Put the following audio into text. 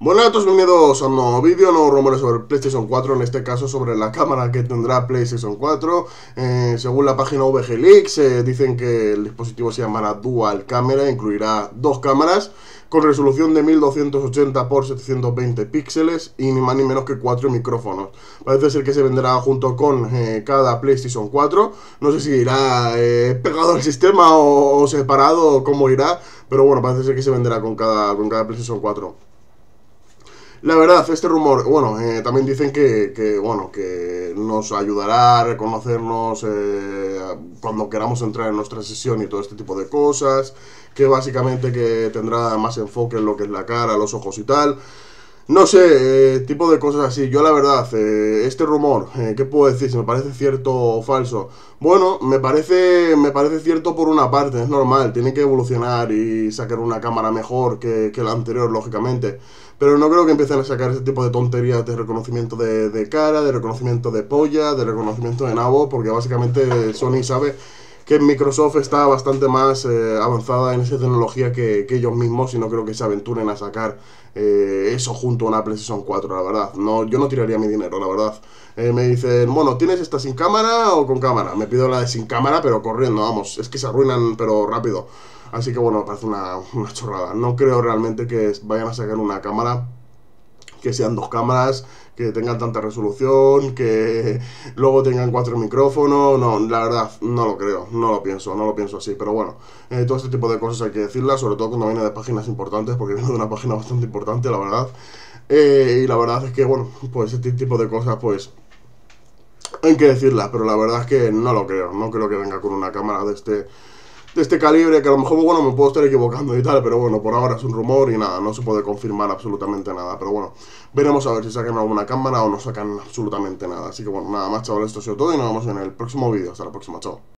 Bueno, a todos bienvenidos a un nuevo vídeo, nuevos rumores sobre PlayStation 4, en este caso sobre la cámara que tendrá PlayStation 4. Eh, según la página VG eh, dicen que el dispositivo se llamará Dual Camera, incluirá dos cámaras con resolución de 1280 x 720 píxeles y ni más ni menos que cuatro micrófonos. Parece ser que se venderá junto con eh, cada PlayStation 4. No sé si irá pegado al sistema o, separado o cómo irá, pero bueno, parece ser que se venderá con cada, con cada PlayStation 4. La verdad, este rumor, bueno, eh, también dicen que, que, bueno, que nos ayudará a reconocernos eh, cuando queramos entrar en nuestra sesión y todo este tipo de cosas, que básicamente que tendrá más enfoque en lo que es la cara, los ojos y tal. No sé, eh, tipo de cosas así. Yo la verdad, eh, este rumor, eh, ¿qué puedo decir? Si me parece cierto o falso. Bueno, me parece, me parece cierto por una parte, es normal, tiene que evolucionar y sacar una cámara mejor que, la anterior, lógicamente. Pero no creo que empiecen a sacar ese tipo de tonterías de reconocimiento de, de cara, de reconocimiento de polla, de reconocimiento de nabo, porque básicamente Sony sabe que Microsoft está bastante más eh, avanzada en esa tecnología que, ellos mismos y no creo que se aventuren a sacar eh, eso junto a una PlayStation 4, la verdad. No, yo no tiraría mi dinero, la verdad. Eh, me dicen, bueno, ¿tienes esta sin cámara o con cámara? Me pido la de sin cámara, pero corriendo, vamos. Es que se arruinan, pero rápido. Así que bueno, parece una, una chorrada. No creo realmente que vayan a sacar una cámara que sean dos cámaras, que tengan tanta resolución, que luego tengan cuatro micrófonos. No, la verdad, no lo creo, no lo pienso, no lo pienso así. Pero bueno, eh, todo este tipo de cosas hay que decirlas, sobre todo cuando viene de páginas importantes, porque viene de una página bastante importante, la verdad. Eh, y la verdad es que, bueno, pues este tipo de cosas, pues hay que decirlas, pero la verdad es que no lo creo, no creo que venga con una cámara de este de este calibre, que a lo mejor, bueno, me puedo estar equivocando y tal, pero bueno, por ahora es un rumor y nada, no se puede confirmar absolutamente nada, pero bueno, veremos a ver si sacan alguna cámara o no sacan absolutamente nada, así que bueno, nada más chavales, esto ha sido todo y nos vemos en el próximo vídeo, hasta la próxima, chao.